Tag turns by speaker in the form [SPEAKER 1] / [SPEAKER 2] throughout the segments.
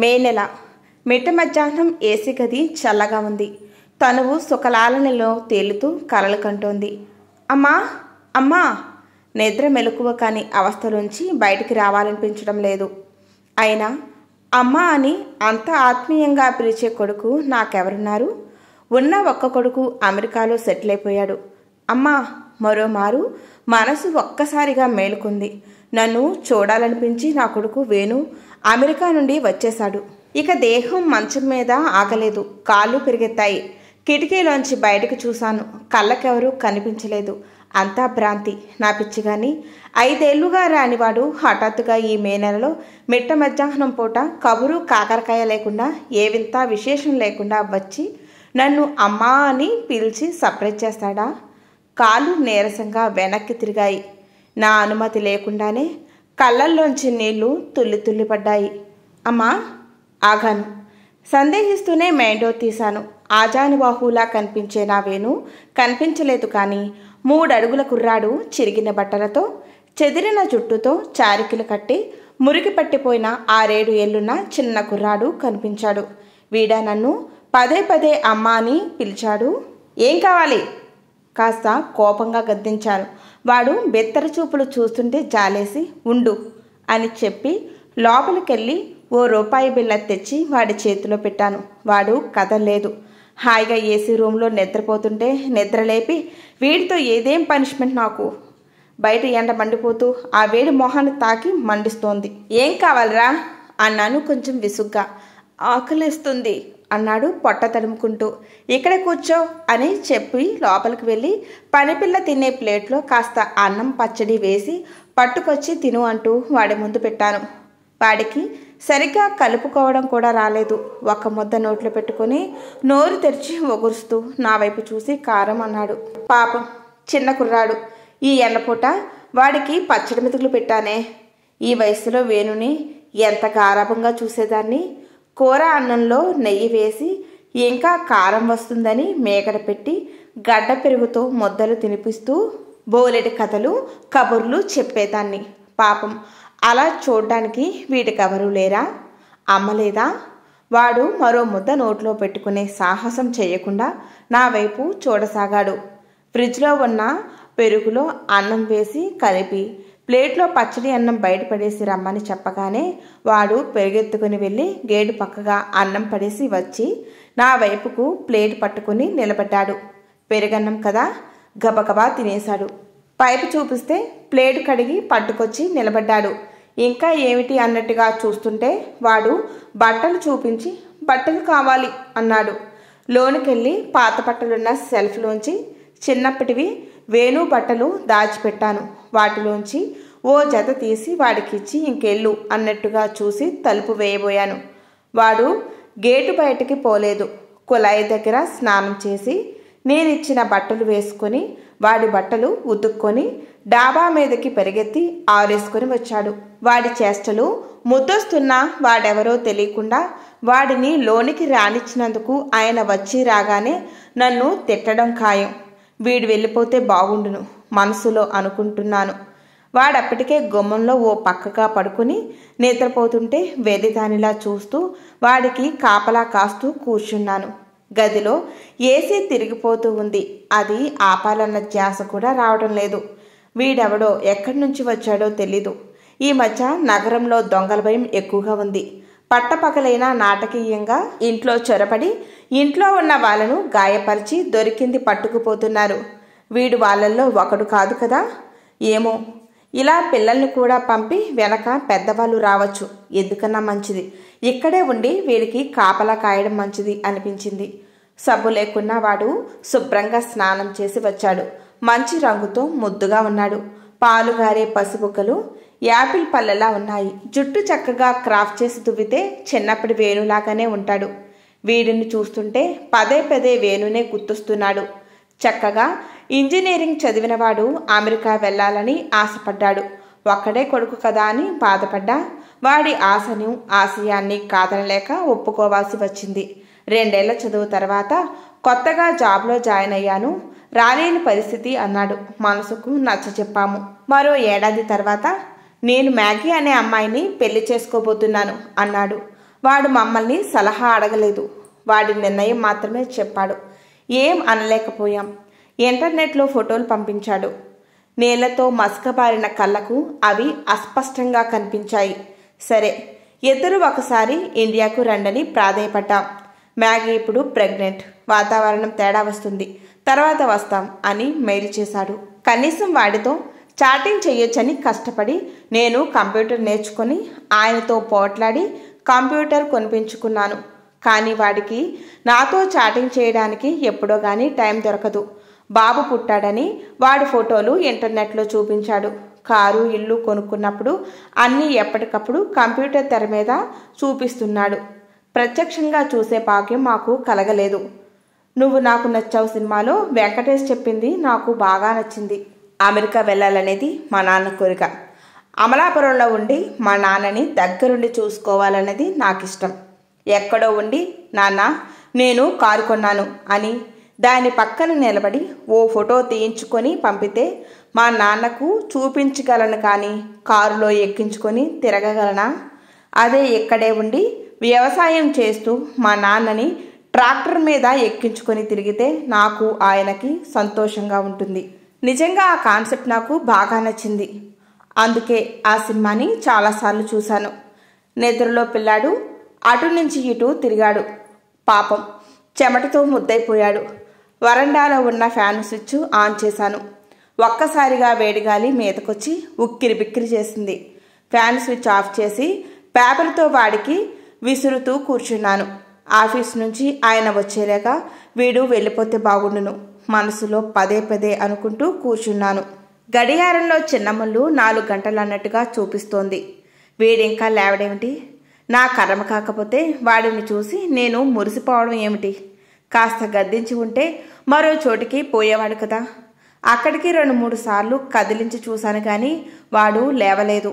[SPEAKER 1] మే నెల మిట్ట మధ్యాహ్నం ఏసీ గది చల్లగా ఉంది తనువు సుఖలాలనలో తేలుతూ కలలు కంటోంది అమ్మా అమ్మా నిద్ర మెలకువ కాని అవస్థలోంచి బయటికి రావాలనిపించడం లేదు అయినా అమ్మా అని అంత ఆత్మీయంగా పిలిచే కొడుకు నాకెవరున్నారు ఉన్న ఒక్క కొడుకు అమెరికాలో సెటిల్ అయిపోయాడు అమ్మా మరోమారు మనసు ఒక్కసారిగా మేలుకుంది నన్ను చూడాలనిపించి నా కొడుకు వేణు అమెరికా నుండి వచ్చేశాడు ఇక దేహం మంచం మీద ఆగలేదు కాళ్ళు పెరిగెత్తాయి కిటికీలోంచి బయటకు చూశాను కళ్ళకెవరూ కనిపించలేదు అంతా భ్రాంతి నా పిచ్చి కానీ ఐదేళ్లుగా రానివాడు హఠాత్తుగా ఈ మే నెలలో మిట్ట మధ్యాహ్నం పూట కబురు కాకరకాయ లేకుండా ఏ వింత విశేషం లేకుండా వచ్చి నన్ను అమ్మా అని పిలిచి సపరేట్ చేస్తాడా కాళ్ళు నీరసంగా వెనక్కి తిరిగాయి నా అనుమతి లేకుండానే కళ్ళల్లోంచి నీళ్లు తుల్లి పడ్డాయి అమ్మా ఆగాను సందేహిస్తూనే మైండో తీశాను ఆజానుబాహులా కనిపించే నా వేణు కనిపించలేదు కానీ మూడడుగుల కుర్రాడు చిరిగిన బట్టలతో చెదిరిన జుట్టుతో చారికలు కట్టి మురికి పట్టిపోయిన ఆరేడు ఏళ్ళున్న చిన్న కుర్రాడు కనిపించాడు వీడా నన్ను పదే పదే అమ్మా అని పిలిచాడు ఏం కావాలి కాస్త కోపంగా గద్దించాను వాడు బెత్తర చూపులు చూస్తుంటే జాలేసి ఉండు అని చెప్పి లోపలికెళ్ళి ఓ రూపాయి బిళ్ళ తెచ్చి వాడి చేతిలో పెట్టాను వాడు కదలేదు హాయిగా ఏసీ రూమ్లో నిద్రపోతుంటే నిద్రలేపి వీడితో ఏదేం పనిష్మెంట్ నాకు బయట ఎండ మండిపోతూ ఆ వేడి మొహాన్ని తాకి మండిస్తోంది ఏం కావాలరా అన్నాను కొంచెం విసుగ్గా ఆకలిస్తుంది అన్నాడు పొట్ట తడుముకుంటూ ఇక్కడ కూర్చో అని చెప్పి లోపలికి వెళ్ళి పనిపిల్ల తినే ప్లేట్లో కాస్త అన్నం పచ్చడి వేసి పట్టుకొచ్చి తిను అంటూ వాడి ముందు పెట్టాను వాడికి సరిగ్గా కలుపుకోవడం కూడా రాలేదు ఒక ముద్ద నోట్లో పెట్టుకొని నోరు తెరిచి ఒగురుస్తూ నా వైపు చూసి కారం అన్నాడు పాపం చిన్న కుర్రాడు ఈ ఎండపూట వాడికి పచ్చడి మెతుకులు పెట్టానే ఈ వయసులో వేణుని ఎంత గారాభంగా చూసేదాన్ని కూర అన్నంలో నెయ్యి వేసి ఇంకా కారం వస్తుందని మేకడ పెట్టి గడ్డ పెరుగుతో ముద్దలు తినిపిస్తూ బోలెడి కథలు కబుర్లు చెప్పేదాన్ని పాపం అలా చూడ్డానికి వీటికెవరూ లేరా అమ్మ లేదా వాడు మరో ముద్ద నోట్లో పెట్టుకునే సాహసం చేయకుండా నా వైపు చూడసాగాడు ఫ్రిడ్జ్లో ఉన్న పెరుగులో అన్నం వేసి కలిపి ప్లేట్లో పచ్చడి అన్నం బయటపడేసి రమ్మని చెప్పగానే వాడు పెరుగెత్తుకుని వెళ్ళి గేటు పక్కగా అన్నం పడేసి వచ్చి నా వైపుకు ప్లేట్ పట్టుకుని నిలబడ్డాడు పెరుగన్నం కదా గబగబా తినేశాడు పైపు చూపిస్తే ప్లేట్ కడిగి పట్టుకొచ్చి నిలబడ్డాడు ఇంకా ఏమిటి అన్నట్టుగా చూస్తుంటే వాడు బట్టలు చూపించి బట్టలు కావాలి అన్నాడు లోనికెళ్ళి పాత బట్టలున్న సెల్ఫ్లోంచి చిన్నప్పటివి వేణు బట్టలు దాచిపెట్టాను వాటిలోంచి ఓ జత తీసి వాడికిచ్చి ఇంకెళ్ళు అన్నట్టుగా చూసి తలుపు వేయబోయాను వాడు గేటు బయటికి పోలేదు కుళాయి దగ్గర స్నానం చేసి నేనిచ్చిన బట్టలు వేసుకొని వాడి బట్టలు ఉతుక్కొని డాబా మీదకి పెరిగెత్తి ఆరేసుకొని వచ్చాడు వాడి చేష్టలు ముద్దొస్తున్న వాడెవరో తెలియకుండా వాడిని లోనికి రానిచ్చినందుకు ఆయన వచ్చి రాగానే నన్ను తిట్టడం ఖాయం వీడు వెళ్ళిపోతే బాగుండును మనసులో అనుకుంటున్నాను వాడప్పటికే గుమ్మంలో ఓ పక్కగా పడుకుని నిద్రపోతుంటే వెదిదానిలా చూస్తూ వాడికి కాపలా కాస్తూ కూర్చున్నాను గదిలో ఏసీ తిరిగిపోతూ ఉంది అది ఆపాలన్న ధ్యాస కూడా రావడం లేదు వీడెవడో ఎక్కడి నుంచి వచ్చాడో తెలీదు ఈ మధ్య నగరంలో దొంగల భయం ఎక్కువగా ఉంది పట్టపగలైన నాటకీయంగా ఇంట్లో చొరబడి ఇంట్లో ఉన్న వాళ్ళను గాయపరిచి దొరికింది పట్టుకుపోతున్నారు వీడు వాళ్ళల్లో ఒకడు కాదు కదా ఏమో ఇలా పిల్లల్ని కూడా పంపి వెనక పెద్దవాళ్ళు రావచ్చు ఎందుకన్నా మంచిది ఇక్కడే ఉండి వీడికి కాపలా కాయడం మంచిది అనిపించింది సబ్బు లేకున్నా వాడు శుభ్రంగా స్నానం చేసి వచ్చాడు మంచి రంగుతో ముద్దుగా ఉన్నాడు పాలుగారే పసుబుగ్గలు యాపిల్ పళ్ళలా ఉన్నాయి జుట్టు చక్కగా క్రాఫ్ట్ చేసి దువ్వితే చిన్నప్పటి వేణులాగానే ఉంటాడు వీడిని చూస్తుంటే పదే పదే వేణునే గుర్తొస్తున్నాడు చక్కగా ఇంజనీరింగ్ చదివినవాడు అమెరికా వెళ్ళాలని ఆశపడ్డాడు ఒక్కడే కొడుకు కదా అని బాధపడ్డా వాడి ఆశను ఆశయాన్ని కాదనలేక ఒప్పుకోవాల్సి వచ్చింది రెండేళ్ల చదువు తర్వాత కొత్తగా జాబ్లో జాయిన్ అయ్యాను రాలేని పరిస్థితి అన్నాడు మనసుకు నచ్చ చెప్పాము మరో ఏడాది తర్వాత నేను మ్యాగీ అనే అమ్మాయిని పెళ్లి చేసుకోబోతున్నాను అన్నాడు వాడు మమ్మల్ని సలహా అడగలేదు వాడి నిర్ణయం మాత్రమే చెప్పాడు ఏం అనలేకపోయాం ఇంటర్నెట్లో ఫోటోలు పంపించాడు నేలతో మసకబారిన కళ్ళకు అవి అస్పష్టంగా కనిపించాయి సరే ఇద్దరు ఒకసారి ఇండియాకు రండని ప్రాధాయపడ్డాం మ్యాగీ ఇప్పుడు ప్రెగ్నెంట్ వాతావరణం తేడా వస్తుంది తర్వాత వస్తాం అని మెయిల్ చేశాడు కనీసం వాడితో చాటింగ్ చేయొచ్చని కష్టపడి నేను కంప్యూటర్ నేర్చుకొని ఆయనతో పోట్లాడి కంప్యూటర్ కొనిపించుకున్నాను కానీ వాడికి నాతో చాటింగ్ చేయడానికి ఎప్పుడో కానీ టైం దొరకదు బాబు పుట్టాడని వాడి ఫోటోలు ఇంటర్నెట్లో చూపించాడు కారు ఇల్లు కొనుక్కున్నప్పుడు అన్నీ ఎప్పటికప్పుడు కంప్యూటర్ తెర మీద చూపిస్తున్నాడు ప్రత్యక్షంగా చూసే భాగ్యం మాకు కలగలేదు నువ్వు నాకు నచ్చావు సినిమాలో వెంకటేష్ చెప్పింది నాకు బాగా నచ్చింది అమెరికా వెళ్ళాలనేది మా నాన్న కోరిక అమలాపురంలో ఉండి మా నాన్నని దగ్గరుండి చూసుకోవాలన్నది నాకు ఇష్టం ఎక్కడో ఉండి నాన్న నేను కారు కొన్నాను అని దాని పక్కన నిలబడి ఓ ఫోటో తీయించుకొని పంపితే మా నాన్నకు చూపించగలను కానీ కారులో ఎక్కించుకొని తిరగగలనా అదే ఇక్కడే ఉండి వ్యవసాయం చేస్తూ మా నాన్నని ట్రాక్టర్ మీద ఎక్కించుకొని తిరిగితే నాకు ఆయనకి సంతోషంగా ఉంటుంది నిజంగా ఆ కాన్సెప్ట్ నాకు బాగా నచ్చింది అందుకే ఆ సినిమాని చాలాసార్లు చూశాను నిద్రలో పిల్లాడు అటు నుంచి ఇటు తిరిగాడు పాపం చెమటతో ముద్దైపోయాడు వరండాలో ఉన్న ఫ్యాన్ స్విచ్ ఆన్ చేశాను ఒక్కసారిగా వేడిగాలి మీదకొచ్చి ఉక్కిరి బిక్కిరి చేసింది ఫ్యాన్ స్విచ్ ఆఫ్ చేసి పేపర్తో వాడికి విసురుతూ కూర్చున్నాను ఆఫీస్ నుంచి ఆయన వచ్చేలాగా వీడు వెళ్ళిపోతే బాగుండును మనసులో పదే పదే అనుకుంటూ కూర్చున్నాను గడియారంలో చిన్నమ్మలు నాలుగు గంటలు అన్నట్టుగా చూపిస్తోంది వీడింకా లేవడేమిటి నా కర్మ కాకపోతే వాడిని చూసి నేను మురిసిపోవడం ఏమిటి కాస్త గద్దించి ఉంటే మరో చోటికి పోయేవాడు కదా అక్కడికి రెండు మూడు సార్లు కదిలించి చూశాను కానీ వాడు లేవలేదు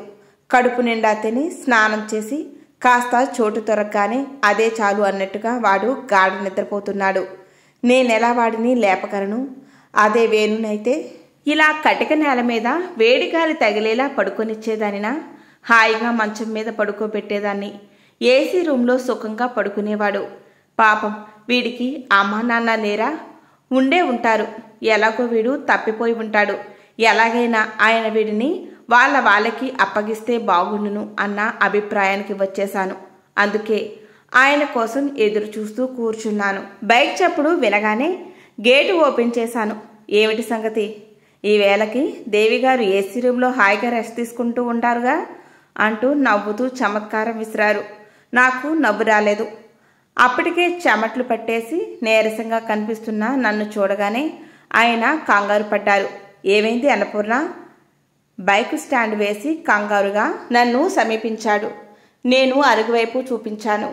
[SPEAKER 1] కడుపు నిండా తిని స్నానం చేసి కాస్త చోటు తొరగగానే అదే చాలు అన్నట్టుగా వాడు గాఢ నిద్రపోతున్నాడు నేనెలా వాడిని లేపగలను అదే వేణునైతే ఇలా కటిక నేల మీద వేడి గాలి తగిలేలా పడుకొనిచ్చేదానినా హాయిగా మంచం మీద పడుకోబెట్టేదాన్ని ఏసీ రూమ్లో సుఖంగా పడుకునేవాడు పాపం వీడికి అమ్మా నాన్న నేరా ఉండే ఉంటారు ఎలాగో వీడు తప్పిపోయి ఉంటాడు ఎలాగైనా ఆయన వీడిని వాళ్ళ వాళ్ళకి అప్పగిస్తే బాగుండును అన్న అభిప్రాయానికి వచ్చేశాను అందుకే ఆయన కోసం ఎదురు చూస్తూ కూర్చున్నాను బైక్ చప్పుడు వినగానే గేటు ఓపెన్ చేశాను ఏమిటి సంగతి ఈ వేళకి దేవిగారు ఏసీ రూమ్లో హాయిగా రెస్ట్ తీసుకుంటూ ఉంటారుగా అంటూ నవ్వుతూ చమత్కారం విసిరారు నాకు నవ్వు రాలేదు అప్పటికే చెమట్లు పట్టేసి నీరసంగా కనిపిస్తున్న నన్ను చూడగానే ఆయన కంగారు పడ్డారు ఏమైంది అన్నపూర్ణ బైక్ స్టాండ్ వేసి కంగారుగా నన్ను సమీపించాడు నేను అరుగువైపు చూపించాను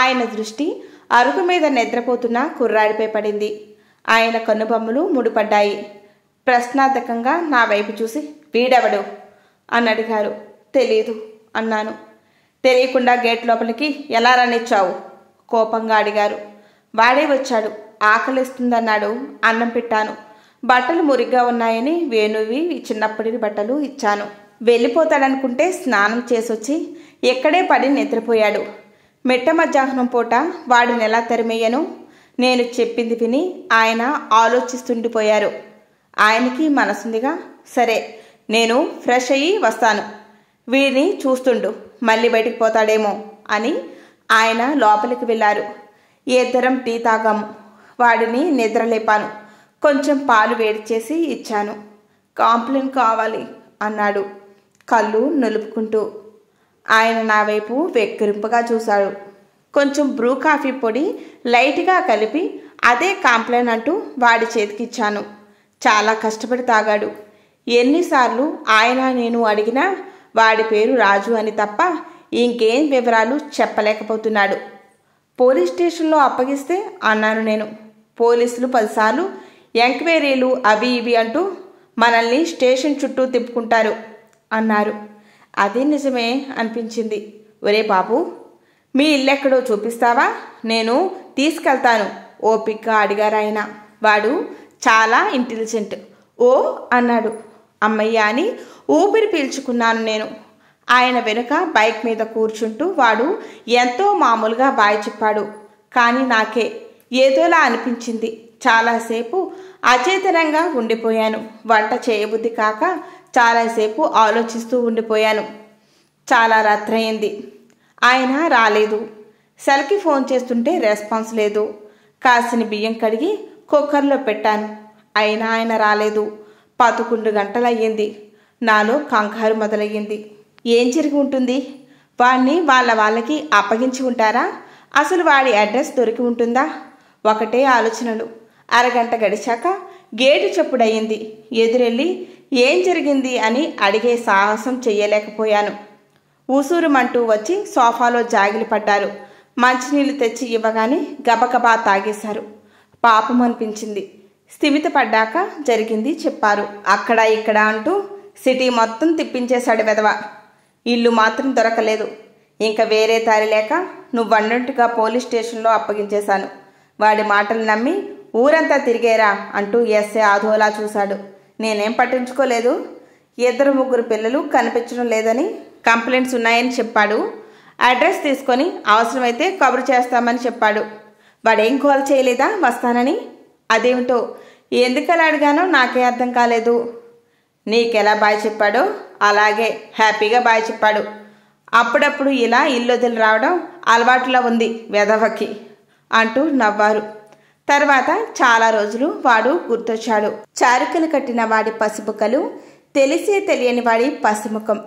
[SPEAKER 1] ఆయన దృష్టి అరుగు మీద నిద్రపోతున్న కుర్రాడిపై పడింది ఆయన కన్నుబొమ్మలు ముడిపడ్డాయి ప్రశ్నార్థకంగా నా వైపు చూసి వీడెవడు అని అడిగారు తెలియదు అన్నాను తెలియకుండా గేట్ లోపలికి ఎలా రానిచ్చావు కోపంగా అడిగారు వాడే వచ్చాడు ఆకలిస్తుందన్నాడు అన్నం పెట్టాను బట్టలు మురిగ్గా ఉన్నాయని వేణువి చిన్నప్పటి బట్టలు ఇచ్చాను వెళ్ళిపోతాడనుకుంటే స్నానం చేసొచ్చి ఎక్కడే పడి నిద్రపోయాడు మెట్ట మధ్యాహ్నం పూట వాడిని ఎలా తరిమేయను నేను చెప్పింది విని ఆయన ఆలోచిస్తుండిపోయారు ఆయనకి మనసుందిగా సరే నేను ఫ్రెష్ అయ్యి వస్తాను వీడిని చూస్తుండు మళ్ళీ బయటికి పోతాడేమో అని ఆయన లోపలికి వెళ్ళారు ఇద్దరం టీ తాగాము వాడిని నిద్రలేపాను కొంచెం పాలు వేడి చేసి ఇచ్చాను కాంప్లైంట్ కావాలి అన్నాడు కళ్ళు నలుపుకుంటూ ఆయన నా వైపు వెక్కిరింపుగా చూశాడు కొంచెం బ్రూ కాఫీ పొడి లైట్గా కలిపి అదే కాంప్లైన్ అంటూ వాడి చేతికిచ్చాను చాలా కష్టపడి తాగాడు ఎన్నిసార్లు ఆయన నేను అడిగినా వాడి పేరు రాజు అని తప్ప ఇంకేం వివరాలు చెప్పలేకపోతున్నాడు పోలీస్ స్టేషన్లో అప్పగిస్తే అన్నాను నేను పోలీసులు పదిసార్లు ఎంక్వైరీలు అవి ఇవి అంటూ మనల్ని స్టేషన్ చుట్టూ తిప్పుకుంటారు అన్నారు అది నిజమే అనిపించింది ఒరే బాబు మీ ఇల్లెక్కడో చూపిస్తావా నేను తీసుకెళ్తాను ఓపిక్గా అడిగారాయన వాడు చాలా ఇంటెలిజెంట్ ఓ అన్నాడు అమ్మయ్య అని ఊపిరి పీల్చుకున్నాను నేను ఆయన వెనుక బైక్ మీద కూర్చుంటూ వాడు ఎంతో మామూలుగా బాయ్ చెప్పాడు కానీ నాకే ఏదోలా అనిపించింది చాలాసేపు అచేతనంగా ఉండిపోయాను వంట చేయబుద్ధి కాక చాలాసేపు ఆలోచిస్తూ ఉండిపోయాను చాలా రాత్రయింది ఆయన రాలేదు సెల్కి ఫోన్ చేస్తుంటే రెస్పాన్స్ లేదు కాసిన బియ్యం కడిగి కుక్కర్లో పెట్టాను అయినా ఆయన రాలేదు పదకొండు గంటలయ్యింది నాలో కంగారు మొదలయ్యింది ఏం జరిగి ఉంటుంది వాడిని వాళ్ళ వాళ్ళకి అప్పగించి ఉంటారా అసలు వాడి అడ్రస్ దొరికి ఉంటుందా ఒకటే ఆలోచనలు అరగంట గడిచాక గేటు చెప్పుడయ్యింది ఎదురెళ్ళి ఏం జరిగింది అని అడిగే సాహసం చేయలేకపోయాను ఊసూరుమంటూ వచ్చి సోఫాలో జాగిలి పడ్డారు మంచినీళ్ళు తెచ్చి ఇవ్వగానే గబగబా తాగేశారు పాపం అనిపించింది స్థిమిత పడ్డాక జరిగింది చెప్పారు అక్కడ ఇక్కడ అంటూ సిటీ మొత్తం తిప్పించేశాడు వెదవ ఇల్లు మాత్రం దొరకలేదు ఇంకా వేరే దారి లేక నువ్వన్నట్టుగా పోలీస్ స్టేషన్లో అప్పగించేశాను వాడి మాటలు నమ్మి ఊరంతా తిరిగేరా అంటూ ఎస్ఏ ఆధోలా చూశాడు నేనేం పట్టించుకోలేదు ఇద్దరు ముగ్గురు పిల్లలు కనిపించడం లేదని కంప్లైంట్స్ ఉన్నాయని చెప్పాడు అడ్రస్ తీసుకొని అవసరమైతే కబురు చేస్తామని చెప్పాడు వాడేం కాల్ చేయలేదా వస్తానని అదేమిటో ఎందుకలా అడిగానో నాకే అర్థం కాలేదు నీకెలా బాయ్ చెప్పాడో అలాగే హ్యాపీగా బాయ్ చెప్పాడు అప్పుడప్పుడు ఇలా ఇల్లు వదిలి రావడం అలవాటులో ఉంది వెధవకి అంటూ నవ్వారు తర్వాత చాలా రోజులు వాడు గుర్తొచ్చాడు చారుకలు కట్టిన వాడి పసుపుకలు తెలిసే తెలియని వాడి పసుముఖం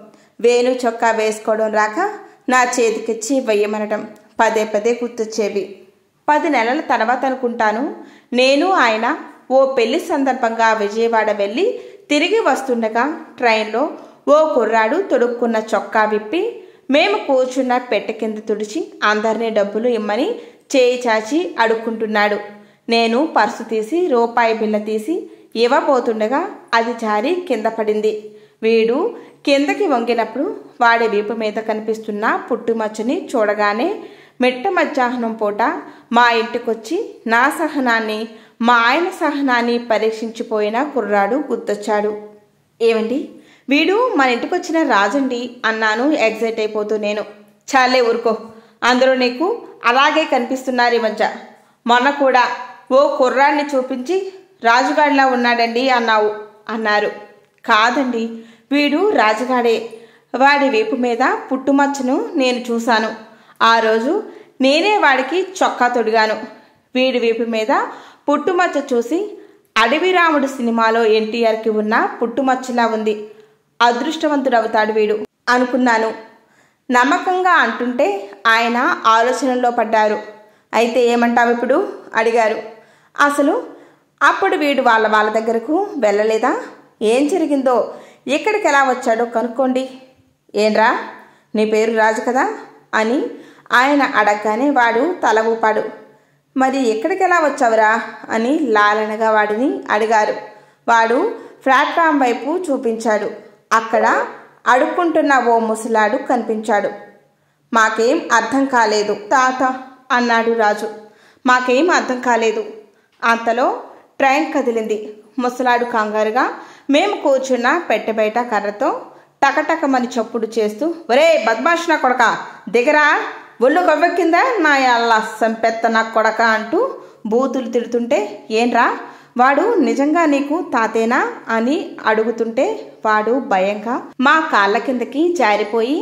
[SPEAKER 1] వేణు చొక్కా వేసుకోవడం రాక నా చేతికిచ్చి వెయ్యమనటం పదే పదే గుర్తొచ్చేవి పది నెలల తర్వాత అనుకుంటాను నేను ఆయన ఓ పెళ్లి సందర్భంగా విజయవాడ వెళ్ళి తిరిగి వస్తుండగా ట్రైన్లో ఓ కుర్రాడు తొడుక్కున్న చొక్కా విప్పి మేము కూర్చున్న పెట్ట కింద తుడిచి అందరినీ డబ్బులు ఇమ్మని చేయి చాచి అడుక్కుంటున్నాడు నేను పర్సు తీసి రూపాయి బిళ్ళ తీసి ఇవ్వబోతుండగా అది జారి కింద పడింది వీడు కిందకి వంగినప్పుడు వాడి వీపు మీద కనిపిస్తున్న పుట్టుమచ్చని చూడగానే మెట్ట మధ్యాహ్నం పూట మా ఇంటికొచ్చి నా సహనాన్ని మా ఆయన సహనాన్ని పరీక్షించిపోయిన కుర్రాడు గుర్తొచ్చాడు ఏమండి వీడు మన ఇంటికొచ్చిన రాజండి అన్నాను ఎగ్జైట్ అయిపోతూ నేను చాలే ఊరుకో అందరూ నీకు అలాగే కనిపిస్తున్నారు ఈ మధ్య మొన్న కూడా ఓ కుర్రాన్ని చూపించి రాజుగాడిలా ఉన్నాడండి అన్నావు అన్నారు కాదండి వీడు రాజుగాడే వాడి వీపు మీద పుట్టుమచ్చను నేను చూశాను ఆ రోజు నేనే వాడికి చొక్కా తొడిగాను వీడి వీపు మీద పుట్టుమచ్చ చూసి అడవి రాముడు సినిమాలో ఎన్టీఆర్కి ఉన్న పుట్టుమచ్చలా ఉంది అదృష్టవంతుడవుతాడు వీడు అనుకున్నాను నమ్మకంగా అంటుంటే ఆయన ఆలోచనలో పడ్డారు అయితే ఏమంటావు ఇప్పుడు అడిగారు అసలు అప్పుడు వీడు వాళ్ళ వాళ్ళ దగ్గరకు వెళ్ళలేదా ఏం జరిగిందో ఎక్కడికి ఎలా వచ్చాడో కనుక్కోండి ఏంరా నీ పేరు రాజు కదా అని ఆయన అడగగానే వాడు తల ఊపాడు మరి ఎక్కడికి ఎలా వచ్చావురా అని లాలనగా వాడిని అడిగారు వాడు ప్లాట్ఫామ్ వైపు చూపించాడు అక్కడ అడుక్కుంటున్న ఓ ముసలాడు కనిపించాడు మాకేం అర్థం కాలేదు తాత అన్నాడు రాజు మాకేం అర్థం కాలేదు అంతలో ట్రైన్ కదిలింది ముసలాడు కంగారుగా మేము కూర్చున్న పెట్టబయట కర్రతో టకటకమని చప్పుడు చేస్తూ ఒరే బద్మాషిన కొడక దిగరా ఒళ్ళు కొవ్వెక్కిందా నా అల్లా సంపెత్త నా కొడక అంటూ బూతులు తిడుతుంటే ఏంరా వాడు నిజంగా నీకు తాతేనా అని అడుగుతుంటే వాడు భయంగా మా కాళ్ళ కిందకి జారిపోయి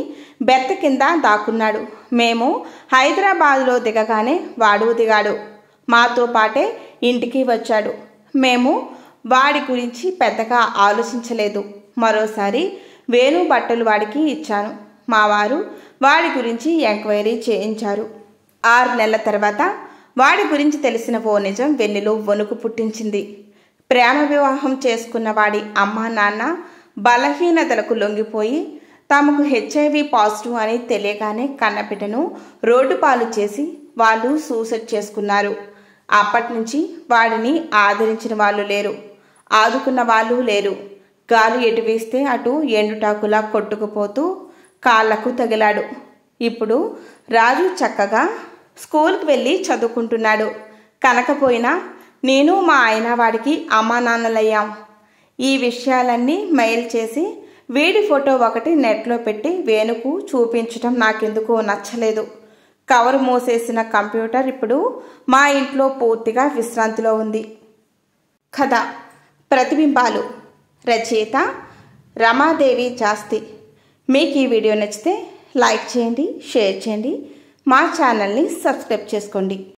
[SPEAKER 1] బెత్త కింద దాక్కున్నాడు మేము హైదరాబాద్లో దిగగానే వాడు దిగాడు మాతో పాటే ఇంటికి వచ్చాడు మేము వాడి గురించి పెద్దగా ఆలోచించలేదు మరోసారి వేణు బట్టలు వాడికి ఇచ్చాను మా వారు వాడి గురించి ఎంక్వైరీ చేయించారు ఆరు నెలల తర్వాత వాడి గురించి తెలిసిన ఓ నిజం వెన్నెలో వణుకు పుట్టించింది ప్రేమ వివాహం చేసుకున్న వాడి అమ్మ నాన్న బలహీనతలకు లొంగిపోయి తమకు హెచ్ఐవి పాజిటివ్ అని తెలియగానే కన్నబిడ్డను రోడ్డు పాలు చేసి వాళ్ళు సూసైడ్ చేసుకున్నారు అప్పటి నుంచి వాడిని ఆదరించిన వాళ్ళు లేరు ఆదుకున్న వాళ్ళు లేరు గాలి ఎటు వేస్తే అటు ఎండుటాకులా కొట్టుకుపోతూ కాళ్ళకు తగిలాడు ఇప్పుడు రాజు చక్కగా స్కూల్కి వెళ్ళి చదువుకుంటున్నాడు కనకపోయినా నేను మా ఆయన వాడికి అమ్మా నాన్నలయ్యాం ఈ విషయాలన్నీ మెయిల్ చేసి వీడి ఫోటో ఒకటి నెట్లో పెట్టి వేణుకు చూపించడం నాకెందుకో నచ్చలేదు కవర్ మూసేసిన కంప్యూటర్ ఇప్పుడు మా ఇంట్లో పూర్తిగా విశ్రాంతిలో ఉంది కథ ప్రతిబింబాలు రచయిత రమాదేవి జాస్తి మీకు ఈ వీడియో నచ్చితే లైక్ చేయండి షేర్ చేయండి మా ఛానల్ని సబ్స్క్రైబ్ చేసుకోండి